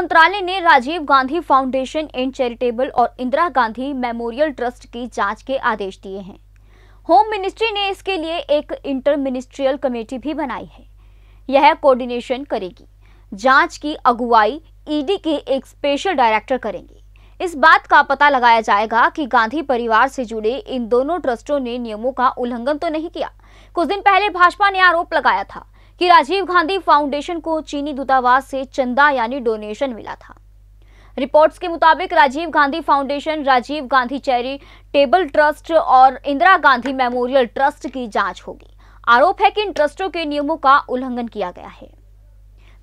मंत्रालय ने Rajiv Gandhi foundation and charitable और इंदिरा गांधी मेमोरियल ट्रस्ट की जांच के आदेश दिए हैं होम मिनिस्ट्री ने इसके लिए एक इंटर मिनिस्ट्रियल कमेटी भी बनाई है यह कोऑर्डिनेशन करेगी जांच की अगुवाई ईडी के एक स्पेशल डायरेक्टर करेंगे इस बात का पता लगाया जाएगा कि गांधी परिवार से जुड़े इन दोनों ट्रस्टों ने नियमों का उल्लंघन तो नहीं किया कुछ दिन पहले भाजपा ने आरोप लगाया था कि राजीव गांधी फाउंडेशन को चीनी दूतावास से चंदा यानी डोनेशन मिला था रिपोर्ट्स के मुताबिक Rajiv Gandhi foundation Rajiv Gandhi charitable trust और इंदिरा गांधी मेमोरियल ट्रस्ट की जांच होगी आरोप है कि इन ट्रस्टों के नियमों का उल्लंघन किया गया है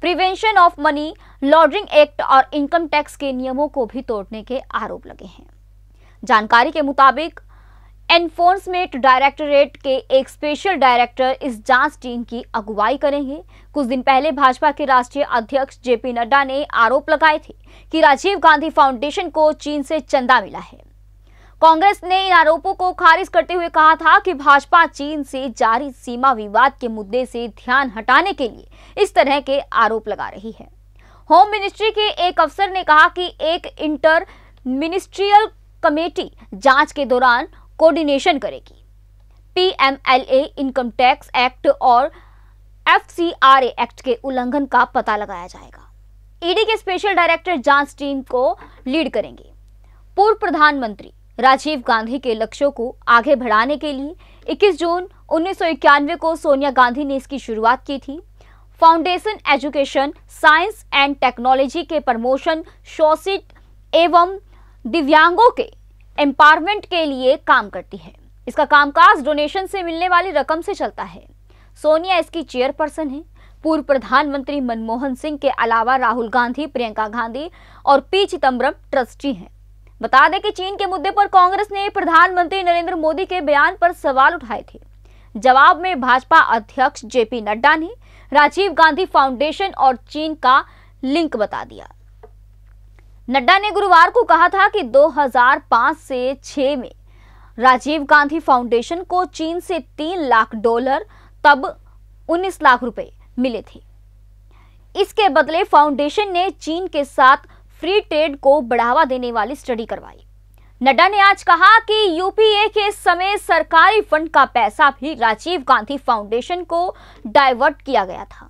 prevention of money laundering act और इनकम टैक्स के नियमों को भी तोड़ने के आरोप लगे हैं जानकारी के मुताबिक एनफोर्समेंट डायरेक्टरेट के एक स्पेशल डायरेक्टर इस जांच टीम की अगुवाई करेंगे कुछ दिन पहले भाजपा के राष्ट्रीय अध्यक्ष जेपी नड्डा ने आरोप लगाए थे कि राजीव गांधी फाउंडेशन को चीन से चंदा मिला है कांग्रेस ने इन आरोपों को खारिज करते हुए कहा था कि भाजपा चीन से जारी सीमा विवाद के मुद्दे से ध्यान हटाने के लिए इस तरह के आरोप लगा रही है होम मिनिस्ट्री के एक अफसर ने कहा कि एक इंटर मिनिस्ट्रियल कमेटी जांच के दौरान कोऑर्डिनेशन करेगी पीएमएलए इनकम टैक्स एक्ट और एफसीआरए एक्ट के उल्लंघन का पता लगाया जाएगा ईडी e के स्पेशल डायरेक्टर जांच टीम को लीड करेंगे पूर्व प्रधानमंत्री राजीव गांधी के लक्ष्यों को आगे बढ़ाने के लिए 21 जून उन्नीस को सोनिया गांधी ने इसकी शुरुआत की थी foundation education science and technology के प्रमोशन शोषित एवं दिव्यांगों के एम्पावरमेंट के लिए काम करती है इसका कामकाज डोनेशन से मिलने वाली रकम से चलता है सोनिया इसकी चेयरपर्सन है पूर्व प्रधानमंत्री मनमोहन सिंह के अलावा राहुल गांधी प्रियंका गांधी और पी चिदम्बरम ट्रस्टी हैं बता दें कि चीन के मुद्दे पर कांग्रेस ने प्रधानमंत्री नरेंद्र मोदी के बयान पर सवाल उठाए थे जवाब में भाजपा अध्यक्ष जेपी नड्डा ने राजीव गांधी फाउंडेशन और चीन का लिंक बता दिया नड्डा ने गुरुवार को कहा था कि 2005 से 6 में राजीव गांधी फाउंडेशन को चीन से 3 लाख डॉलर तब 19 लाख रुपए मिले थे इसके बदले फाउंडेशन ने चीन के साथ फ्री ट्रेड को बढ़ावा देने वाली स्टडी करवाई नड्डा ने आज कहा कि यूपीए के समय सरकारी फंड का पैसा भी राजीव गांधी फाउंडेशन को डाइवर्ट किया गया था